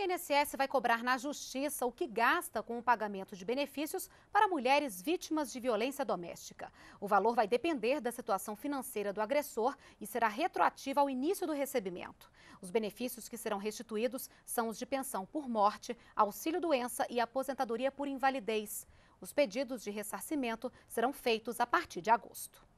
INSS vai cobrar na justiça o que gasta com o pagamento de benefícios para mulheres vítimas de violência doméstica. O valor vai depender da situação financeira do agressor e será retroativo ao início do recebimento. Os benefícios que serão restituídos são os de pensão por morte, auxílio-doença e aposentadoria por invalidez. Os pedidos de ressarcimento serão feitos a partir de agosto.